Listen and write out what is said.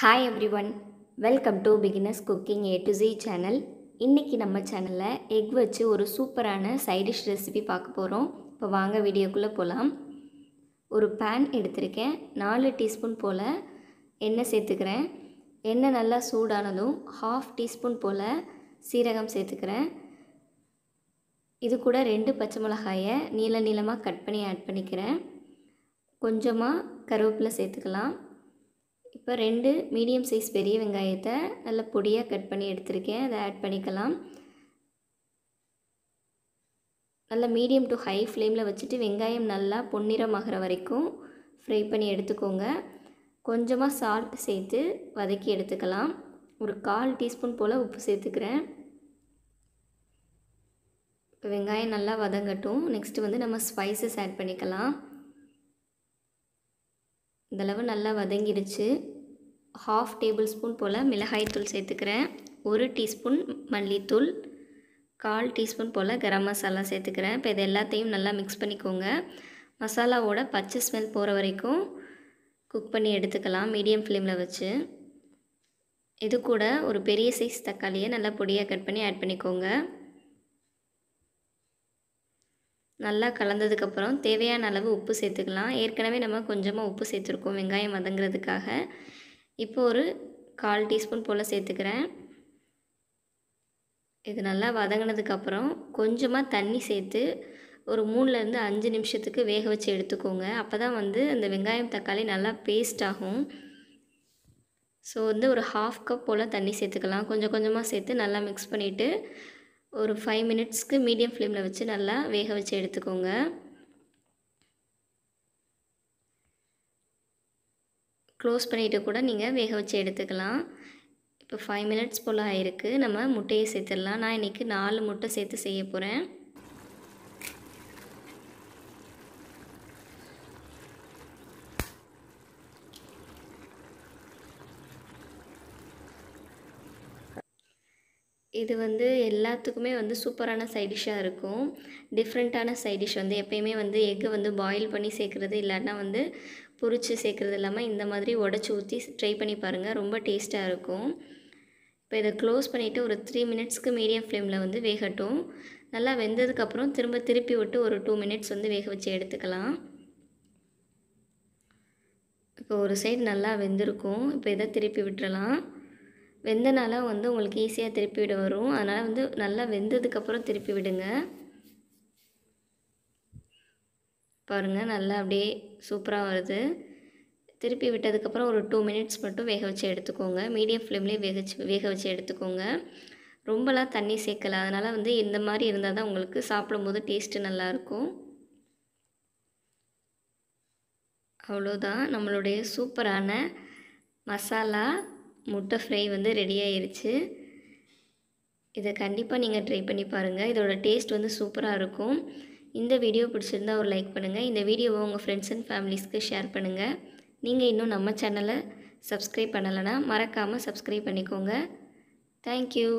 hi everyone welcome to beginners cooking A to Z channel இன்றைக்கி நம்ம சேனலில் egg வச்சு ஒரு சூப்பரான சைடிஷ் ரெசிபி பார்க்க போகிறோம் இப்போ வாங்க வீடியோக்குள்ளே போகலாம் ஒரு பேன் எடுத்திருக்கேன் நாலு டீஸ்பூன் போல் எண்ணெய் சேர்த்துக்கிறேன் எண்ணெய் நல்லா சூடானதும் ஹாஃப் டீஸ்பூன் போல் சீரகம் சேர்த்துக்கிறேன் இது கூட ரெண்டு பச்சை மிளகாயை நீள நீளமாக கட் பண்ணி ஆட் பண்ணிக்கிறேன் கொஞ்சமாக கருவேப்பிலை சேர்த்துக்கலாம் இப்போ ரெண்டு மீடியம் சைஸ் பெரிய வெங்காயத்தை நல்ல பொடியாக கட் பண்ணி எடுத்திருக்கேன் அதை ஆட் பண்ணிக்கலாம் நல்ல மீடியம் டு ஹை ஃப்ளேமில் வச்சுட்டு வெங்காயம் நல்லா பொன்னிறமாகிற வரைக்கும் ஃப்ரை பண்ணி எடுத்துக்கோங்க கொஞ்சமாக சால்ட் சேர்த்து வதக்கி எடுத்துக்கலாம் ஒரு கால் டீஸ்பூன் போல் உப்பு சேர்த்துக்கிறேன் வெங்காயம் நல்லா வதங்கட்டும் நெக்ஸ்ட்டு வந்து நம்ம ஸ்பைசஸ் ஆட் பண்ணிக்கலாம் இந்தளவு நல்லா வதங்கிடுச்சு ஹாஃப் டேபிள் ஸ்பூன் போல் மிளகாய்த்தூள் சேர்த்துக்கிறேன் ஒரு டீஸ்பூன் மல்லித்தூள் கால் டீஸ்பூன் போல் கரம் மசாலா சேர்த்துக்கிறேன் இப்போ இது எல்லாத்தையும் நல்லா மிக்ஸ் பண்ணிக்கோங்க மசாலாவோட பச்சை ஸ்மெல் போகிற வரைக்கும் குக் பண்ணி எடுத்துக்கலாம் மீடியம் ஃப்ளேமில் வச்சு இது கூட ஒரு பெரிய சைஸ் தக்காளியை நல்லா பொடியாக கட் பண்ணி ஆட் பண்ணிக்கோங்க நல்லா கலந்ததுக்கப்புறம் தேவையான அளவு உப்பு சேர்த்துக்கலாம் ஏற்கனவே நம்ம கொஞ்சமாக உப்பு சேர்த்துருக்கோம் வெங்காயம் வதங்குறதுக்காக இப்போ ஒரு கால் டீஸ்பூன் போல் சேர்த்துக்கிறேன் இது நல்லா வதங்கினதுக்கப்புறம் கொஞ்சமாக தண்ணி சேர்த்து ஒரு மூணுலேருந்து அஞ்சு நிமிஷத்துக்கு வேக வச்சு எடுத்துக்கோங்க அப்போ தான் வந்து அந்த வெங்காயம் தக்காளி நல்லா பேஸ்ட் ஆகும் ஸோ வந்து ஒரு ஹாஃப் கப் போல் தண்ணி சேர்த்துக்கலாம் கொஞ்சம் கொஞ்சமாக சேர்த்து நல்லா மிக்ஸ் பண்ணிவிட்டு ஒரு ஃபைவ் மினிட்ஸ்க்கு மீடியம் ஃப்ளேமில் வச்சு நல்லா வேக வச்சு எடுத்துக்கோங்க க்ளோஸ் பண்ணிவிட்டு கூட நீங்கள் வேக வச்சு எடுத்துக்கலாம் இப்போ ஃபைவ் மினிட்ஸ் போல் ஆயிருக்கு நம்ம முட்டையை சேர்த்துடலாம் நான் இன்றைக்கி நாலு முட்டை சேர்த்து செய்ய போகிறேன் இது வந்து எல்லாத்துக்குமே வந்து சூப்பரான சைடிஷ்ஷாக இருக்கும் டிஃப்ரெண்ட்டான சைடிஷ் வந்து எப்பயுமே வந்து எக்கை வந்து பாயில் பண்ணி சேர்க்குறது இல்லைன்னா வந்து பொறிச்சு சேர்க்குறது இல்லாமல் இந்த மாதிரி உடச்சி ஊற்றி ட்ரை பண்ணி பாருங்கள் ரொம்ப டேஸ்ட்டாக இருக்கும் இப்போ இதை க்ளோஸ் பண்ணிவிட்டு ஒரு த்ரீ மினிட்ஸ்க்கு மீடியம் ஃப்ளேமில் வந்து வேகட்டும் நல்லா வெந்ததுக்கப்புறம் திரும்ப திருப்பி விட்டு ஒரு டூ மினிட்ஸ் வந்து வேக வச்சு எடுத்துக்கலாம் இப்போ ஒரு சைடு நல்லா வெந்திருக்கும் இப்போ இதை திருப்பி விட்டுறலாம் வெந்தனால வந்து உங்களுக்கு ஈஸியாக திருப்பி விட வரும் அதனால் வந்து நல்லா வெந்ததுக்கப்புறம் திருப்பி விடுங்க பாருங்கள் நல்லா அப்படியே சூப்பராக வருது திருப்பி விட்டதுக்கப்புறம் ஒரு டூ மினிட்ஸ் மட்டும் வேக வச்சு எடுத்துக்கோங்க மீடியம் ஃப்ளேம்லேயே வேக வச்சு வேக வச்சு எடுத்துக்கோங்க ரொம்பலாம் தண்ணி சேர்க்கலை அதனால் வந்து இந்த மாதிரி இருந்தால் தான் உங்களுக்கு சாப்பிடும்போது டேஸ்ட்டு நல்லாயிருக்கும் அவ்வளோதான் நம்மளுடைய சூப்பரான மசாலா முட்டை ஃப்ரை வந்து ரெடி இதை கண்டிப்பாக நீங்கள் ட்ரை பண்ணி பாருங்கள் இதோட டேஸ்ட் வந்து சூப்பராக இருக்கும் இந்த வீடியோ பிடிச்சிருந்தால் ஒரு லைக் பண்ணுங்கள் இந்த வீடியோவை உங்கள் ஃப்ரெண்ட்ஸ் அண்ட் ஃபேமிலிஸ்க்கு ஷேர் பண்ணுங்கள் நீங்கள் இன்னும் நம்ம சேனலை சப்ஸ்கிரைப் பண்ணலைன்னா மறக்காமல் சப்ஸ்கிரைப் பண்ணிக்கோங்க தேங்க்யூ